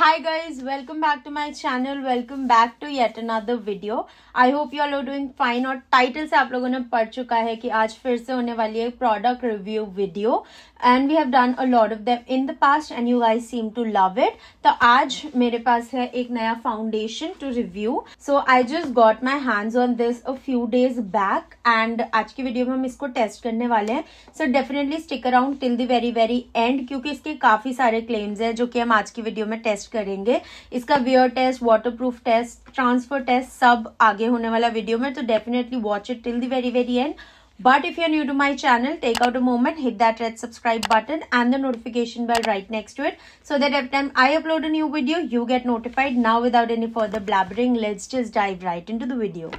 hi guys welcome back to my channel welcome back to yet another video i hope you all are doing fine और title से आप लोगों ने पढ़ चुका है कि आज फिर से होने वाली है product review video and we have done a lot of them in the past and you guys seem to love it तो आज मेरे पास है एक नया foundation to review so I just got my hands on this a few days back and आज की video में हम इसको टेस्ट करने वाले हैं so definitely stick around till the very very end क्योंकि इसके काफी सारे क्लेम्स हैं जो कि हम आज की वीडियो में टेस्ट करेंगे इसका wear test waterproof test transfer test सब आगे होने वाला वीडियो में तो definitely watch it till the very very end but if you new to my channel take out a moment hit that red subscribe button and the notification bell right next to it so that every time I upload new video you get notified now without any further blabbering let's just dive right in to the video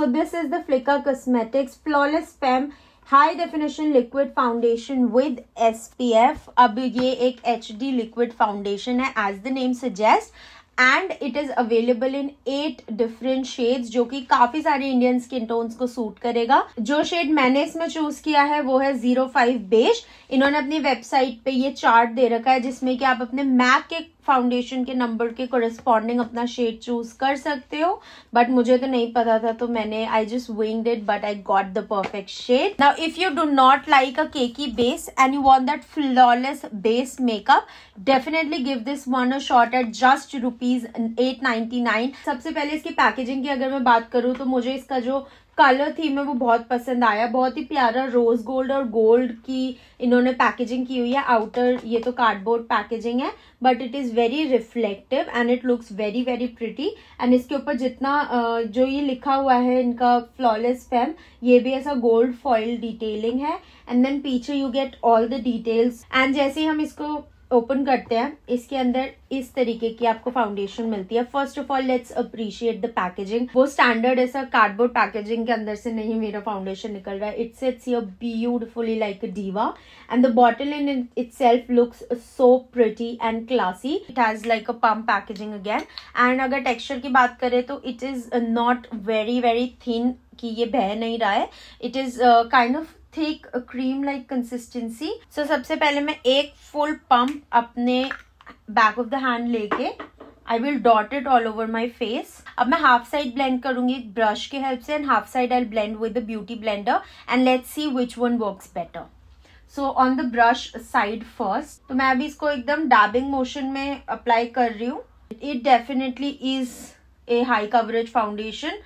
So this is the Flicker Cosmetics Flawless Femme. High definition liquid foundation with F अब ये एक H D liquid foundation है as the name suggest and it is available in eight different shades जो कि काफी सारे Indian skin tones को suit करेगा जो शेड मैंने इसमें चूज किया है वो है जीरो फाइव बेज इन्होंने अपनी वेबसाइट पे ये चार्ट दे रखा है जिसमें कि आप अपने मैक के फाउंडेशन के नंबर के कोरिस्पॉन्डिंग अपना शेड चूज कर सकते हो बट मुझे तो नहीं पता था तो मैंने I just winged but I got the perfect shade now if you do not like a cakey base and you want that flawless base makeup definitely give this one a shot at just rupees rupees at ninety nine सबसे पहले इसकी packaging की अगर मैं बात करूँ तो मुझे इसका जो कलर थीम है वो बहुत पसंद आया बहुत ही प्यारा रोज गोल्ड और गोल्ड की इन्होंने पैकेजिंग की हुई है आउटर ये तो कार्डबोर्ड पैकेजिंग है but it is very reflective and it looks very very pretty and इसके ऊपर जितना जो ये लिखा हुआ है इनका फ्लॉलेस फेम ये भी ऐसा गोल्ड फॉइल डिटेलिंग है एंड देन पीछे you get all the details and जैसे हम इसको ओपन करते हैं इसके अंदर इस तरीके की आपको फाउंडेशन मिलती है first of all let's appreciate the packaging वो स्टैंडर्ड ऐसा कार्डबोर्ड पैकेजिंग के अंदर से नहीं मेरा फाउंडेशन निकल रहा है it's it's your beautifully like a diva and the bottle in itself looks so pretty and classy it has like a pump packaging again and अगर टेक्स्चर की बात करें तो it is not very very thin कि ये बह नहीं रहा है it is kind of thick cream like consistency so सबसे पहले मैं एक फुल पंप अपने बैक ऑफ द हैंड लेके I will dot it all over my face अब मैं हाफ साइड ब्लेंड करूंगी एक ब्रश के हेल्प से and half side I blend with the beauty blender and let's see which one work better so on the brush side first तो मैं अभी इसको एकदम डाबिंग मोशन में अप्लाई कर रही हूँ it definitely is a high coverage foundation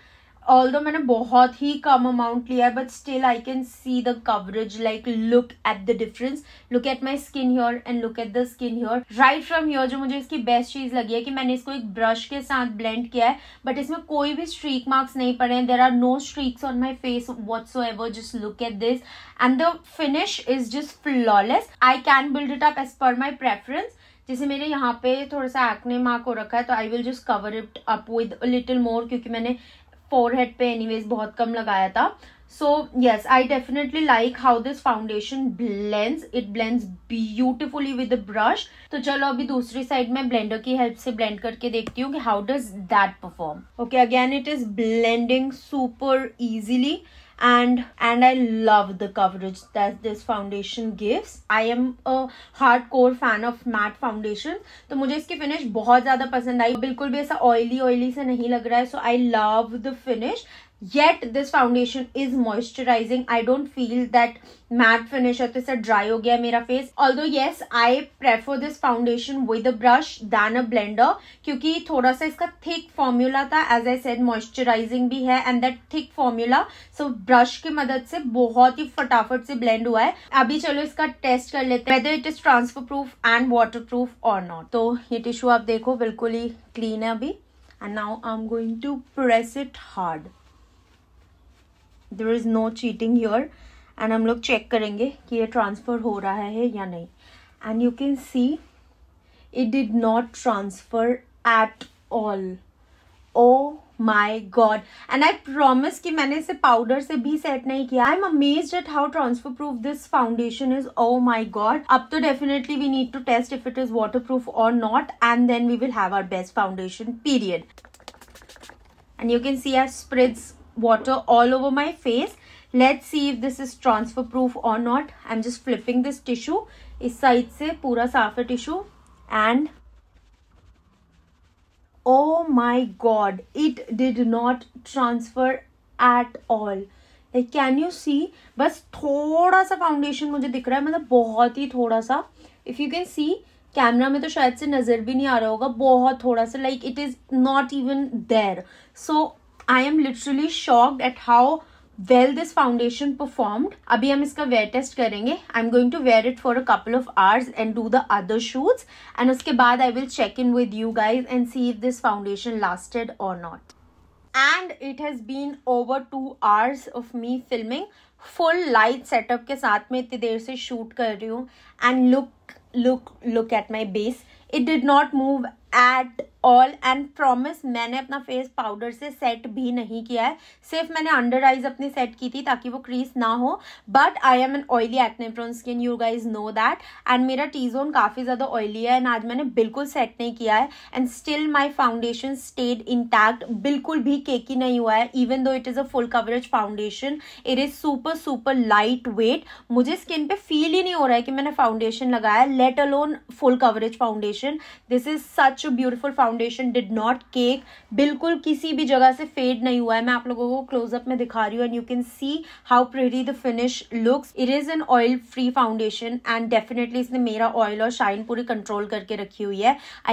although मैंने बहुत ही कम अमाउंट लिया है but still I can see the coverage like look at the difference look at my skin here and look at the skin here right from here जो मुझे इसकी best चीज लगी है कि मैंने इसको एक ब्रश के साथ ब्लेंड किया है बट इसमें कोई भी स्ट्रीक मार्क्स नहीं पड़े हैं there are no streaks on my face whatsoever just look at this and the finish is just flawless I can build it up as per my preference जैसे मेरे यहाँ पे थोड़ा सा acne mark हो रखा है तो I will just cover it up with little more क्योंकि मैंने फोर हेड पे एनीवेज बहुत कम लगाया था so yes I definitely like how this foundation blends it blends beautifully with brush तो चलो अभी दूसरी साइड में ब्लेंडर की हेल्प से ब्लेंड करके देखती हूँ कि how does that perform okay again it is blending super easily and and i love the coverage that this foundation gives i am a hardcore fan of matte foundation so मुझे इसकी finish बहुत ज्यादा पसंद आई बिल्कुल भी ऐसा oily oily से नहीं लग रहा है So I love the finish. yet this foundation is moisturizing i don't feel that matte finish or this dry ho gaya mera face although yes i prefer this foundation with a brush than a blender kyunki thoda sa iska thick formula tha as i said moisturizing bhi hai and that thick formula so brush की मदद से बहुत ही फटाफट से blend हुआ है अभी चलो इसका टेस्ट कर लेते हैं whether it is transfer proof and water proof और नॉट तो ये टिश्यू आप देखो बिल्कुल ही क्लीन है अभी and now I am going to press it hard there is no cheating योर एंड हम लोग चेक करेंगे कि ये ट्रांसफ़र हो रहा है या नहीं and you can see it did not transfer at all oh my god and I promise कि मैंने इसे पाउडर से भी सेट नहीं किया I am amaze at how transfer proof this foundation is oh my god अब तो definitely we need to test if it is water proof और not and then we will have our best foundation period and you can see are स्प्रिड्स water all over my face let's see if this is transfer proof or not i'm just flipping this tissue इस side से पूरा साफ है tissue and oh my god it did not transfer at all like can you see बस थोड़ा सा foundation मुझे दिख रहा है मतलब बहुत ही थोड़ा सा if you can see camera में तो शायद से नज़र भी नहीं आ रहा होगा बहुत थोड़ा सा like it is not even there so I am literally shocked at how well this foundation performed अभी हम इसका वेयर टेस्ट करेंगे I am going to wear it for a couple of hours and do the other shoots and उसके बाद I will check in with you guys and see if this foundation lasted और not and it has been over two hours of me filming full light setup के साथ में इतनी देर से shoot कर रही हूँ and look look look at my base it did not move at all and promise मैंने अपना फेस पाउडर से सेट भी नहीं किया है सिर्फ मैंने अंडर आइज अपनी सेट की थी ताकि वो क्रीज ना हो but I am an oily acne prone skin you guys know that and मेरा टी जोन काफ़ी ज़्यादा ऑयली है एंड आज मैंने बिल्कुल सेट नहीं किया है and still my foundation stayed intact बिल्कुल भी केकी नहीं हुआ है even though it is a full coverage foundation it is super super light weight मुझे स्किन पे फील ही नहीं हो रहा है कि मैंने फाउंडेशन लगाया let alone full coverage foundation This is such a beautiful foundation. Did not cake. Bilkul kisi भी जगह से fade नहीं हुआ है. मैं आप लोगों को close up में दिखा रही and you can see how pretty the finish looks. It is an oil free foundation and definitely इसने mera oil और shine puri control करके रखी हुई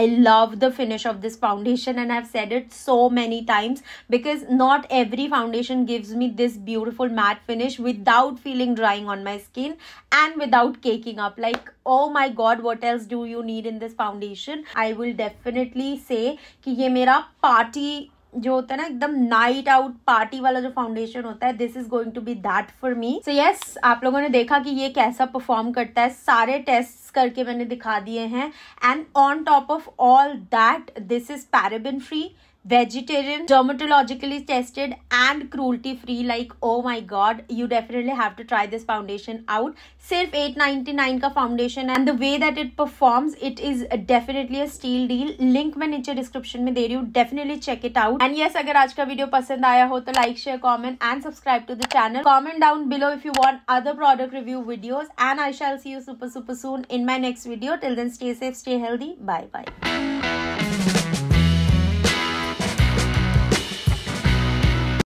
I love the finish of this foundation and I've said it so many times because not every foundation gives me this beautiful matte finish without feeling drying on my skin and without caking up. Like oh my god, what else do you need in this foundation? Foundation I will definitely say कि ये मेरा party जो होता है ना एकदम night out party वाला जो फाउंडेशन होता है this is going to be that for me so yes आप लोगों ने देखा कि ये कैसा परफॉर्म करता है सारे टेस्ट करके मैंने दिखा दिए हैं and on top of all that this is paraben free vegetarian, dermatologically tested and cruelty free. Like, oh my god, you definitely have to try this foundation out. Sirf 899 ka foundation and the way that it performs, it is definitely a steal deal. Link मैं niche description में दे रही हूँ. Definitely check it out. And yes, agar aaj ka video pasand aaya ho to like, share, comment and subscribe to the channel. Comment down below if you want other product review videos. And I shall see you super super soon in my next video. Till then, stay safe, stay healthy. Bye bye.